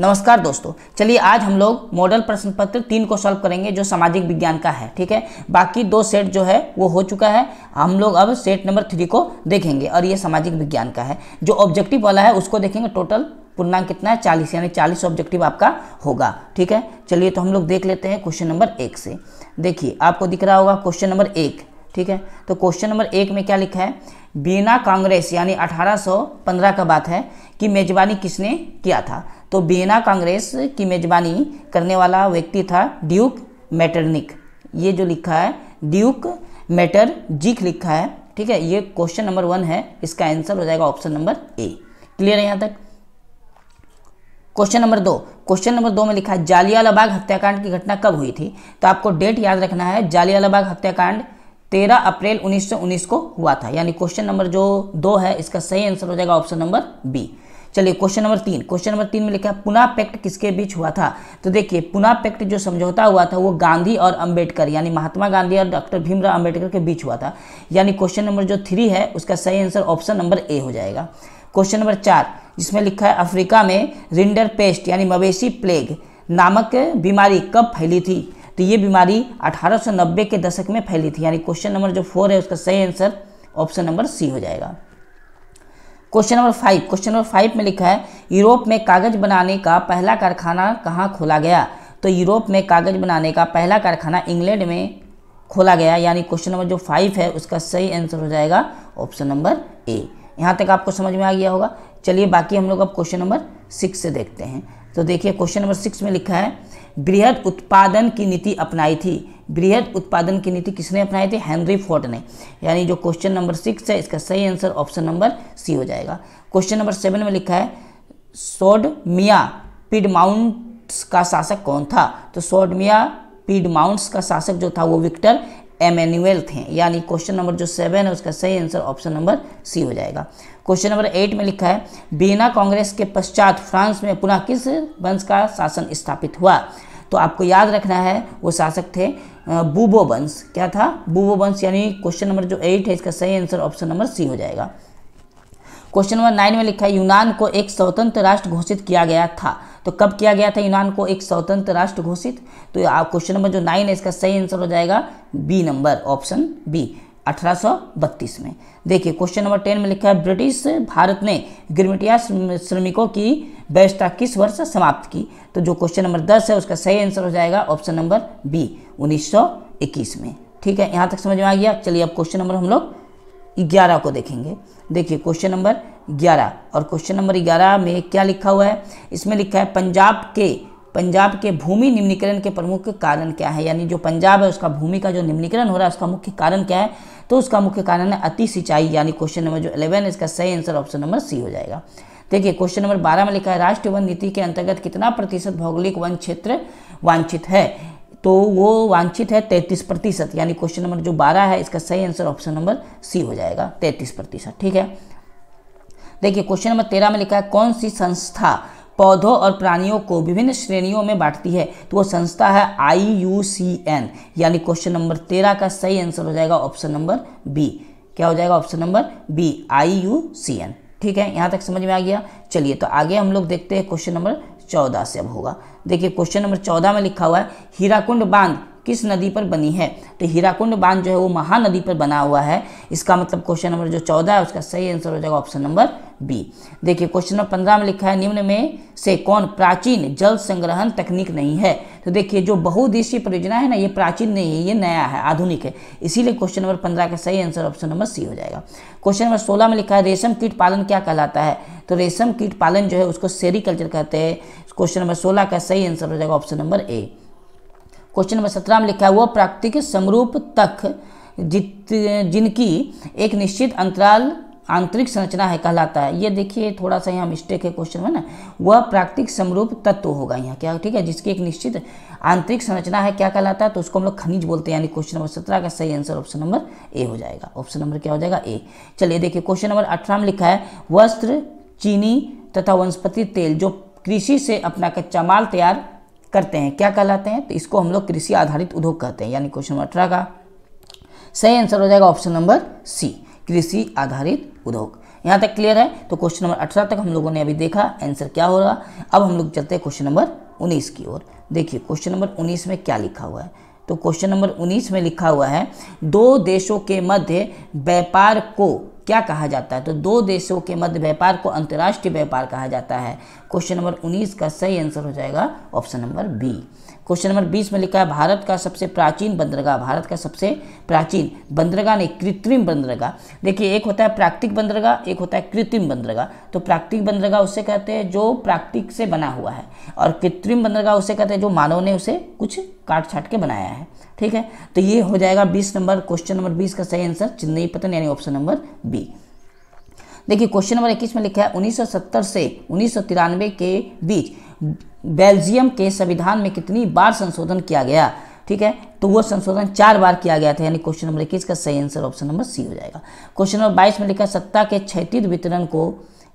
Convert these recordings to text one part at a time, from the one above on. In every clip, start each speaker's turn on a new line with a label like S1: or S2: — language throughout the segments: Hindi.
S1: नमस्कार दोस्तों चलिए आज हम लोग मॉडल प्रश्न पत्र तीन को सॉल्व करेंगे जो सामाजिक विज्ञान का है ठीक है बाकी दो सेट जो है वो हो चुका है हम लोग अब सेट नंबर थ्री को देखेंगे और ये सामाजिक विज्ञान का है जो ऑब्जेक्टिव वाला है उसको देखेंगे टोटल पूर्णांक कितना है चालीस यानी चालीस ऑब्जेक्टिव आपका होगा ठीक है चलिए तो हम लोग देख लेते हैं क्वेश्चन नंबर एक से देखिए आपको दिख रहा होगा क्वेश्चन नंबर एक ठीक है तो क्वेश्चन नंबर एक में क्या लिखा है बीना कांग्रेस यानी 1815 का बात है कि मेजबानी किसने किया था तो बीना कांग्रेस की मेजबानी करने वाला व्यक्ति था ड्यूक मैटरनिक ये जो लिखा है ड्यूक मैटर जिक लिखा है ठीक है ये क्वेश्चन नंबर वन है इसका आंसर हो जाएगा ऑप्शन नंबर ए क्लियर है यहाँ तक क्वेश्चन नंबर दो क्वेश्चन नंबर दो में लिखा है जालियालाबाग हत्याकांड की घटना कब हुई थी तो आपको डेट याद रखना है जालियालाबाग हत्याकांड तेरह अप्रैल 1919 को हुआ था यानी क्वेश्चन नंबर जो दो है इसका सही आंसर हो जाएगा ऑप्शन नंबर बी चलिए क्वेश्चन नंबर तीन क्वेश्चन नंबर तीन में लिखा है पुना पैक्ट किसके बीच हुआ था तो देखिए पुना पैक्ट जो समझौता हुआ था वो गांधी और अंबेडकर यानी महात्मा गांधी और डॉक्टर भीमराव अंबेडकर के बीच हुआ था यानी क्वेश्चन नंबर जो थ्री है उसका सही आंसर ऑप्शन नंबर ए हो जाएगा क्वेश्चन नंबर चार जिसमें लिखा है अफ्रीका में रिंडर पेस्ट यानी मवेशी प्लेग नामक बीमारी कब फैली थी तो ये बीमारी 1890 के दशक में फैली थी यानी क्वेश्चन नंबर जो फोर है उसका सही आंसर ऑप्शन नंबर सी हो जाएगा question number five question number five में लिखा है यूरोप में कागज बनाने का पहला कारखाना कहाँ खोला गया तो यूरोप में कागज बनाने का पहला कारखाना इंग्लैंड में खोला गया यानी क्वेश्चन नंबर जो फाइव है उसका सही आंसर हो जाएगा ऑप्शन नंबर ए यहाँ तक आपको समझ में आ गया होगा चलिए बाकी हम लोग अब क्वेश्चन नंबर सिक्स से देखते हैं तो देखिए क्वेश्चन नंबर सिक्स में लिखा है बृहद उत्पादन की नीति अपनाई थी बृहद उत्पादन की नीति किसने अपनाई थी हेनरी फोर्ड ने यानी जो क्वेश्चन नंबर सिक्स है इसका सही आंसर ऑप्शन नंबर सी हो जाएगा क्वेश्चन नंबर सेवन में लिखा है सोड मिया पिडमाउंट्स का शासक कौन था तो सोडमिया पीडमाउंट्स का शासक जो था वो विक्टर एमेनुअल थे यानी क्वेश्चन नंबर जो सेवन है उसका सही आंसर ऑप्शन नंबर सी हो जाएगा क्वेश्चन नंबर एट में लिखा है बिना कांग्रेस के पश्चात फ्रांस में पुनः किस वंश का शासन स्थापित हुआ तो आपको याद रखना है वो शासक थे बूबो वंश क्या था बूबो वंश यानी क्वेश्चन नंबर जो एट है इसका सही आंसर ऑप्शन नंबर सी हो जाएगा क्वेश्चन नंबर नाइन में लिखा है यूनान को एक स्वतंत्र राष्ट्र घोषित किया गया था तो कब किया गया था यूनान को एक स्वतंत्र राष्ट्र घोषित तो आप क्वेश्चन नंबर जो नाइन है इसका सही आंसर हो जाएगा बी नंबर ऑप्शन बी 1832 में देखिए क्वेश्चन नंबर टेन में लिखा है ब्रिटिश भारत ने ग्रमिटिया श्रमिकों की व्यवस्था किस वर्ष समाप्त की तो जो क्वेश्चन नंबर दस है उसका सही आंसर हो जाएगा ऑप्शन नंबर बी 1921 में ठीक है यहाँ तक समझ में आ गया चलिए अब क्वेश्चन नंबर हम लोग ग्यारह को देखेंगे देखिए क्वेश्चन नंबर ग्यारह और क्वेश्चन नंबर ग्यारह में क्या लिखा हुआ है इसमें लिखा है पंजाब के पंजाब के भूमि निम्नीकरण के प्रमुख कारण क्या है यानी जो पंजाब है उसका भूमि का जो निम्नीकरण हो रहा है उसका मुख्य कारण क्या है तो उसका मुख्य कारण है अति सिंचाई यानी क्वेश्चन नंबर जो है इसका सही आंसर ऑप्शन नंबर सी हो जाएगा देखिए क्वेश्चन नंबर बारह में लिखा है राष्ट्रीय वन नीति के अंतर्गत कितना प्रतिशत भौगोलिक वन क्षेत्र वांछित है तो वो वांछित है तैतीस प्रतिशत यानी क्वेश्चन नंबर जो बारह है इसका सही आंसर ऑप्शन नंबर सी हो जाएगा तैतीस प्रतिशत ठीक है देखिए क्वेश्चन नंबर तेरह में लिखा है कौन सी संस्था पौधों और प्राणियों को विभिन्न श्रेणियों में बांटती है तो वो संस्था है आई यू सी एन यानी क्वेश्चन नंबर तेरह का सही आंसर हो जाएगा ऑप्शन नंबर बी क्या हो जाएगा option number B I U C N ठीक है यहाँ तक समझ में आ गया चलिए तो आगे हम लोग देखते हैं क्वेश्चन नंबर चौदह से अब होगा देखिए क्वेश्चन नंबर चौदह में लिखा हुआ है हीराकुंड बांध किस नदी पर बनी है तो हीराकुंड बांध जो है वो महानदी पर बना हुआ है इसका मतलब क्वेश्चन नंबर जो चौदह है उसका सही आंसर हो जाएगा ऑप्शन नंबर बी देखिए क्वेश्चन नंबर पंद्रह में लिखा है निम्न में से कौन प्राचीन जल संग्रहण तकनीक नहीं है तो देखिए जो बहुदेशीय परियोजना है ना ये प्राचीन नहीं है ये नया है आधुनिक है इसीलिए क्वेश्चन नंबर पंद्रह का सही आंसर ऑप्शन नंबर सी हो जाएगा क्वेश्चन नंबर सोलह में लिखा है रेशम कीट पालन क्या कहलाता है तो रेशम कीट पालन जो है उसको सेरिकल्चर कहते हैं क्वेश्चन नंबर सोलह का सही आंसर हो जाएगा option number A question number सत्रह में लिखा है वह प्राकृतिक समरूप तक जित जिनकी एक निश्चित अंतराल आंतरिक संरचना है कहलाता है ये देखिए थोड़ा सा यहाँ मिस्टेक है क्वेश्चन में ना वह प्राकृतिक समरूप तत्व होगा यहाँ क्या ठीक है जिसकी एक निश्चित आंतरिक संरचना है क्या कहलाता है तो उसको हम लोग खनिज बोलते हैं यानी क्वेश्चन नंबर सत्रह का सही आंसर ऑप्शन नंबर ए हो जाएगा ऑप्शन नंबर क्या हो जाएगा ए चलिए देखिए क्वेश्चन नंबर अठारह में लिखा है वस्त्र चीनी तथा वनस्पति तेल जो कृषि से अपना कच्चा माल तैयार करते हैं क्या कहलाते हैं तो इसको हम लोग कृषि आधारित उद्योग कहते हैं यानी क्वेश्चन नंबर अठारह का सही आंसर हो जाएगा ऑप्शन नंबर सी कृषि आधारित उद्योग यहाँ तक क्लियर है तो क्वेश्चन नंबर अठारह तक हम लोगों ने अभी देखा आंसर क्या हो रहा अब हम लोग चलते हैं क्वेश्चन नंबर उन्नीस की ओर देखिए क्वेश्चन नंबर उन्नीस में क्या लिखा हुआ है तो क्वेश्चन नंबर 19 में लिखा हुआ है दो देशों के मध्य व्यापार को क्या कहा जाता है तो दो देशों के मध्य व्यापार को अंतर्राष्ट्रीय व्यापार कहा जाता है क्वेश्चन नंबर 19 का सही आंसर हो जाएगा option number B question number बीस में लिखा है भारत का सबसे प्राचीन बंदरगाह भारत का सबसे प्राचीन बंदरगाह नहीं कृत्रिम बंदरगाह देखिए एक होता है प्राकृतिक बंदरगाह एक होता है कृत्रिम बंदरगाह तो प्राकृतिक बंदरगाह उससे कहते हैं जो प्राकृतिक से बना हुआ है और कृत्रिम बंदरगाह उससे कहते हैं जो मानव ने उसे कुछ काट छाट के बनाया है ठीक है तो ये हो जाएगा बीस नंबर क्वेश्चन नंबर बीस का सही आंसर चिन्नई पतन यानी ऑप्शन नंबर बी देखिए क्वेश्चन नंबर इक्कीस में लिखा है 1970 से उन्नीस के बीच बेल्जियम के संविधान में कितनी बार संशोधन किया गया ठीक है तो वो संशोधन चार बार किया गया था यानी क्वेश्चन नंबर इक्कीस का सही आंसर ऑप्शन नंबर सी हो जाएगा क्वेश्चन नंबर बाईस में लिखा सत्ता के क्षेत्रित वितरण को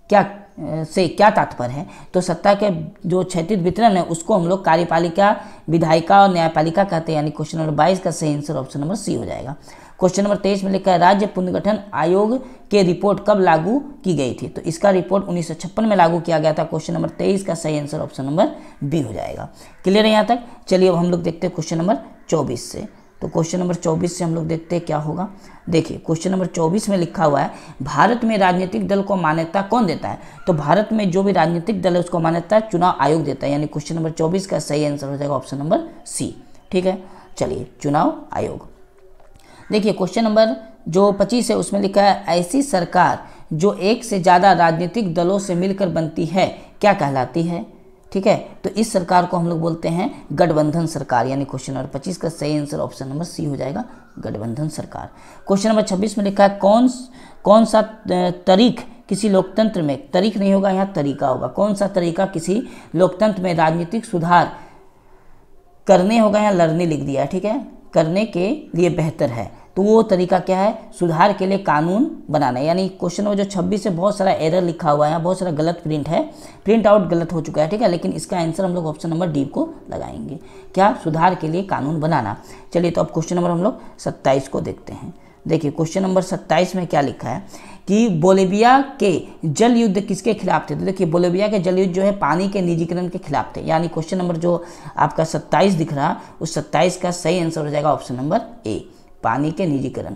S1: क्या से क्या तात्पर्य है तो सत्ता के जो क्षैतिज वितरण है उसको हम लोग कार्यपालिका विधायिका और न्यायपालिका कहते हैं यानी क्वेश्चन नंबर बाईस का सही आंसर ऑप्शन नंबर सी हो जाएगा क्वेश्चन नंबर तेईस में लिखा है राज्य पुनर्गठन आयोग के रिपोर्ट कब लागू की गई थी तो इसका रिपोर्ट उन्नीस में लागू किया गया था क्वेश्चन नंबर तेईस का सही आंसर ऑप्शन नंबर बी हो जाएगा क्लियर है यहाँ तक चलिए अब हम लोग देखते हैं क्वेश्चन नंबर चौबीस से तो क्वेश्चन नंबर 24 से हम लोग देखते हैं क्या होगा देखिए क्वेश्चन नंबर 24 में लिखा हुआ है भारत में राजनीतिक दल को मान्यता कौन देता है तो भारत में जो भी राजनीतिक दल है उसको मान्यता चुनाव आयोग देता है यानी क्वेश्चन नंबर 24 का सही आंसर हो जाएगा ऑप्शन नंबर सी ठीक है चलिए चुनाव आयोग देखिए क्वेश्चन नंबर जो पच्चीस है उसमें लिखा है ऐसी सरकार जो एक से ज़्यादा राजनीतिक दलों से मिलकर बनती है क्या कहलाती है ठीक है तो इस सरकार को हम लोग बोलते हैं गठबंधन सरकार यानी क्वेश्चन नंबर पच्चीस का सही आंसर ऑप्शन नंबर सी हो जाएगा गठबंधन सरकार क्वेश्चन नंबर छब्बीस में लिखा है कौन कौन सा तरीक़ किसी लोकतंत्र में तरीक नहीं होगा यहाँ तरीका होगा कौन सा तरीका किसी लोकतंत्र में राजनीतिक सुधार करने होगा यहाँ लड़ने लिख दिया ठीक है करने के लिए बेहतर है तो वो तरीका क्या है सुधार के लिए कानून बनाना यानी क्वेश्चन नंबर जो छब्बीस है बहुत सारा एरर लिखा हुआ है बहुत सारा गलत प्रिंट है प्रिंट आउट गलत हो चुका है ठीक है लेकिन इसका आंसर हम लोग ऑप्शन नंबर डी को लगाएंगे क्या सुधार के लिए कानून बनाना चलिए तो अब क्वेश्चन नंबर हम लोग सत्ताईस को देखते हैं देखिए क्वेश्चन नंबर सत्ताईस में क्या लिखा है कि बोलेबिया के जल युद्ध किसके खिलाफ थे तो देखिए बोलेबिया के जल युद्ध जो है पानी के निजीकरण के खिलाफ थे यानी क्वेश्चन नंबर जो आपका सत्ताईस दिख रहा उस सत्ताईस का सही आंसर हो जाएगा ऑप्शन नंबर ए पानी के निजीकरण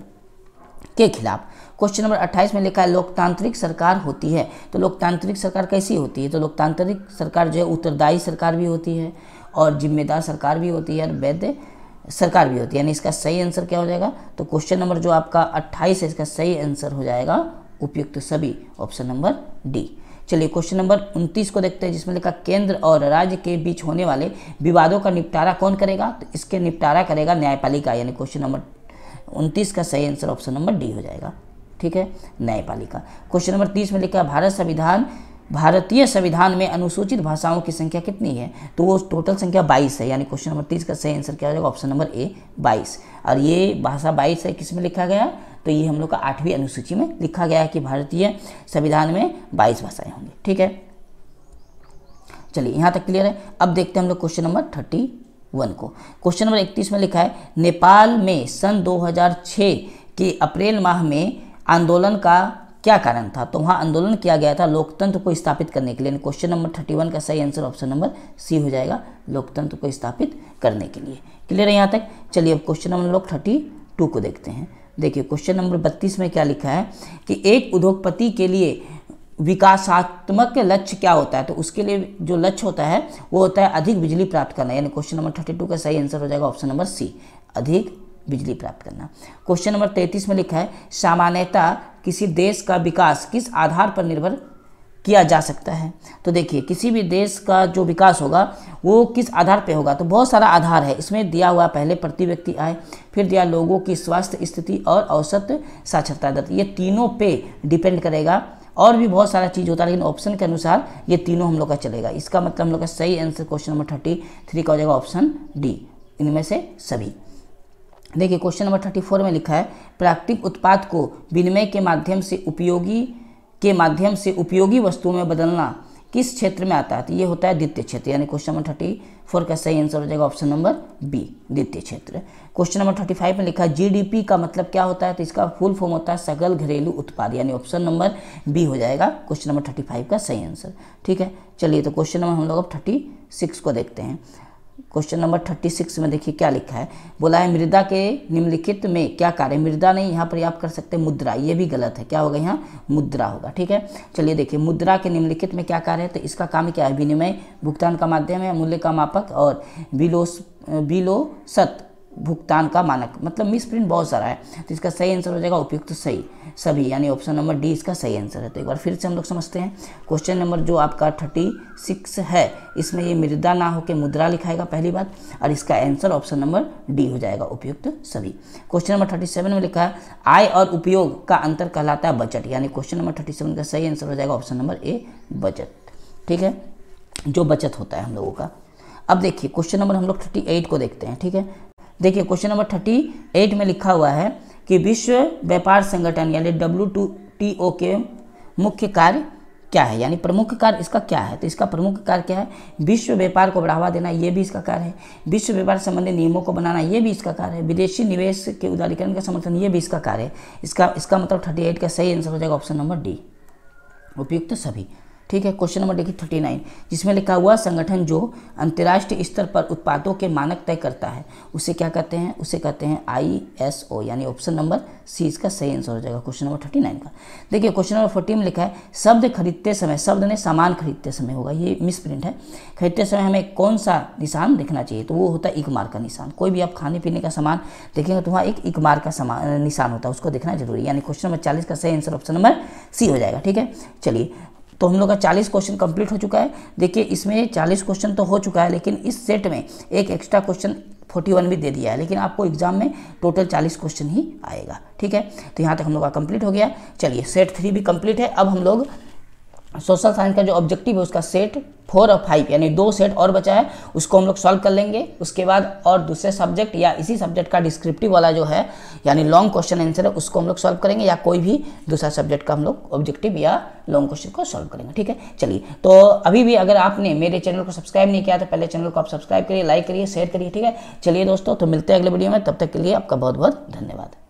S1: के खिलाफ क्वेश्चन नंबर 28 में लिखा है लोकतांत्रिक सरकार होती है तो लोकतांत्रिक सरकार कैसी होती है तो लोकतांत्रिक सरकार जो है उत्तरदायी सरकार भी होती है और जिम्मेदार सरकार भी होती है और वैध सरकार भी होती है यानी इसका सही आंसर क्या हो जाएगा तो क्वेश्चन नंबर जो आपका अट्ठाईस है इसका सही आंसर हो जाएगा उपयुक्त सभी ऑप्शन नंबर डी चलिए क्वेश्चन नंबर 29 को देखते हैं जिसमें लिखा केंद्र और राज्य के बीच होने वाले विवादों का निपटारा कौन करेगा तो इसके निपटारा करेगा न्यायपालिका यानी क्वेश्चन नंबर उनतीस का सही आंसर ऑप्शन नंबर डी हो जाएगा ठीक है न्यायपालिका क्वेश्चन नंबर तीस में लिखा भारत संविधान भारतीय संविधान में अनुसूचित भाषाओं की संख्या कितनी है तो वो टोटल संख्या 22 है यानी क्वेश्चन नंबर 30 का सही आंसर क्या हो जाएगा ऑप्शन नंबर ए 22 और ये भाषा 22 है किस में लिखा गया तो ये हम लोग का आठवीं अनुसूची में लिखा गया है कि भारतीय संविधान में बाईस भाषाएं होंगी ठीक है चलिए यहाँ तक क्लियर है अब देखते हैं हम लोग क्वेश्चन नंबर थर्टी वन को क्वेश्चन नंबर इकतीस में लिखा है नेपाल में सन 2006 के अप्रैल माह में आंदोलन का क्या कारण था तो वहाँ आंदोलन किया गया था लोकतंत्र को स्थापित करने के लिए क्वेश्चन नंबर थर्टी वन का सही आंसर ऑप्शन नंबर सी हो जाएगा लोकतंत्र को स्थापित करने के लिए क्लियर है यहाँ तक चलिए अब क्वेश्चन नंबर लोग थर्टी टू को देखते हैं देखिए क्वेश्चन नंबर बत्तीस में क्या लिखा है कि एक उद्योगपति के लिए विकासात्मक लक्ष्य क्या होता है तो उसके लिए जो लक्ष्य होता है वो होता है अधिक बिजली प्राप्त करना यानी क्वेश्चन नंबर थर्टी टू का सही आंसर हो जाएगा ऑप्शन नंबर सी अधिक बिजली प्राप्त करना क्वेश्चन नंबर तैंतीस में लिखा है सामान्यता किसी देश का विकास किस आधार पर निर्भर किया जा सकता है तो देखिए किसी भी देश का जो विकास होगा वो किस आधार पे होगा तो बहुत सारा आधार है इसमें दिया हुआ पहले प्रति व्यक्ति आए फिर दिया लोगों की स्वास्थ्य स्थिति और औसत साक्षरता दर ये तीनों पे डिपेंड करेगा और भी बहुत सारा चीज़ होता है लेकिन ऑप्शन के अनुसार ये तीनों हम लोग का चलेगा इसका मतलब हम लोग का सही answer question number thirty three का हो जाएगा ऑप्शन डी इनमें से सभी देखिए क्वेश्चन नंबर थर्टी फोर में लिखा है प्राकृतिक उत्पाद को विनिमय के माध्यम से उपयोगी के माध्यम से उपयोगी वस्तुओं में बदलना किस क्षेत्र में आता है तो ये होता है द्वितीय क्षेत्र यानी क्वेश्चन नंबर थर्टी फोर का सही आंसर हो जाएगा ऑप्शन नंबर बी द्वितीय क्षेत्र क्वेश्चन नंबर थर्टी फाइव में लिखा है जी का मतलब क्या होता है तो इसका फुल फॉर्म होता है सकल घरेलू उत्पाद यानी ऑप्शन नंबर बी हो जाएगा क्वेश्चन नंबर थर्टी फाइव का सही आंसर ठीक है चलिए तो क्वेश्चन नंबर हम लोग अब थर्टी सिक्स को देखते हैं क्वेश्चन नंबर थर्टी सिक्स में देखिए क्या लिखा है बोला है मृदा के निम्नलिखित में क्या कार्य मृदा नहीं यहाँ पर आप कर सकते हैं मुद्रा ये भी गलत है क्या होगा यहाँ मुद्रा होगा ठीक है चलिए देखिए मुद्रा के निम्नलिखित में क्या कार्य है तो इसका काम क्या है विनिमय भुगतान का माध्यम है मूल्य का मापक और बिलो बिलो सत भुगतान का मानक मतलब मिस प्रिंट बहुत सारा है तो इसका सही आंसर हो जाएगा उपयुक्त तो सही सभी यानी ऑप्शन नंबर डी इसका सही आंसर है तो एक बार फिर से हम लोग समझते हैं क्वेश्चन नंबर जो आपका थर्टी सिक्स है इसमें ये मृदा ना होकर मुद्रा लिखाएगा पहली बात और इसका आंसर ऑप्शन नंबर डी हो जाएगा उपयुक्त तो सभी क्वेश्चन नंबर थर्टी में लिखा है आय और उपयोग का अंतर कहलाता है बजट यानी क्वेश्चन नंबर थर्टी का सही आंसर हो जाएगा ऑप्शन नंबर ए बजट ठीक है जो बचत होता है हम लोगों का अब देखिए क्वेश्चन नंबर हम लोग थर्टी एट को देखते हैं ठीक है देखिए क्वेश्चन नंबर थर्टी एट में लिखा हुआ है कि विश्व व्यापार संगठन यानी डब्ल्यू टू टी ओ के मुख्य कार्य क्या है यानी प्रमुख कार्य इसका क्या है तो इसका प्रमुख कार्य क्या है विश्व व्यापार को बढ़ावा देना ये भी इसका कार्य है विश्व व्यापार संबंधी नियमों को बनाना ये भी इसका कार्य है विदेशी निवेश के उदारीकरण का समर्थन ये भी इसका कार्य है इसका इसका मतलब थर्टी एट का सही आंसर हो जाएगा ऑप्शन नंबर डी उपयुक्त सभी ठीक है क्वेश्चन नंबर देखिए थर्टी नाइन जिसमें लिखा हुआ संगठन जो अंतर्राष्ट्रीय स्तर पर उत्पादों के मानक तय करता है उसे क्या कहते हैं उसे कहते हैं आई एस ओ यानी ऑप्शन नंबर सी इसका सही आंसर हो जाएगा क्वेश्चन नंबर थर्टी नाइन का देखिए क्वेश्चन नंबर फोर्टी में लिखा है शब्द खरीदते समय शब्द ने सामान खरीदते समय होगा ये मिस प्रिंट है खरीदते समय हमें कौन सा निशान देखना चाहिए तो वो होता है इकमार का निशान कोई भी आप खाने पीने का सामान देखेंगे तो वहाँ एक इकमार का निशान होता है उसको देखना जरूरी है यानी क्वेश्चन नंबर चालीस का सही आंसर ऑप्शन नंबर सी हो जाएगा ठीक है चलिए तो हम लोग का चालीस क्वेश्चन कंप्लीट हो चुका है देखिए इसमें चालीस क्वेश्चन तो हो चुका है लेकिन इस सेट में एक एक्स्ट्रा क्वेश्चन फोर्टी वन भी दे दिया है लेकिन आपको एग्जाम में टोटल चालीस क्वेश्चन ही आएगा ठीक है तो यहाँ तक हम लोग का कंप्लीट हो गया चलिए सेट थ्री भी कंप्लीट है अब हम लोग सोशल साइंस का जो ऑब्जेक्टिव है उसका सेट फोर और फाइव यानी दो सेट और बचा है उसको हम लोग सॉल्व कर लेंगे उसके बाद और दूसरे सब्जेक्ट या इसी सब्जेक्ट का डिस्क्रिप्टिव वाला जो है यानी लॉन्ग क्वेश्चन आंसर है उसको हम लोग सॉल्व करेंगे या कोई भी दूसरा सब्जेक्ट का हम लोग ऑब्जेक्टिव या लॉन्ग क्वेश्चन को सॉल्व करेंगे ठीक है चलिए तो अभी भी अगर आपने मेरे चैनल को सब्सक्राइब नहीं किया तो पहले चैनल को आप सब्सक्राइब करिए लाइक करिए शेयर करिए ठीक है चलिए दोस्तों तो मिलते हैं अगले वीडियो में तब तक के लिए आपका बहुत बहुत धन्यवाद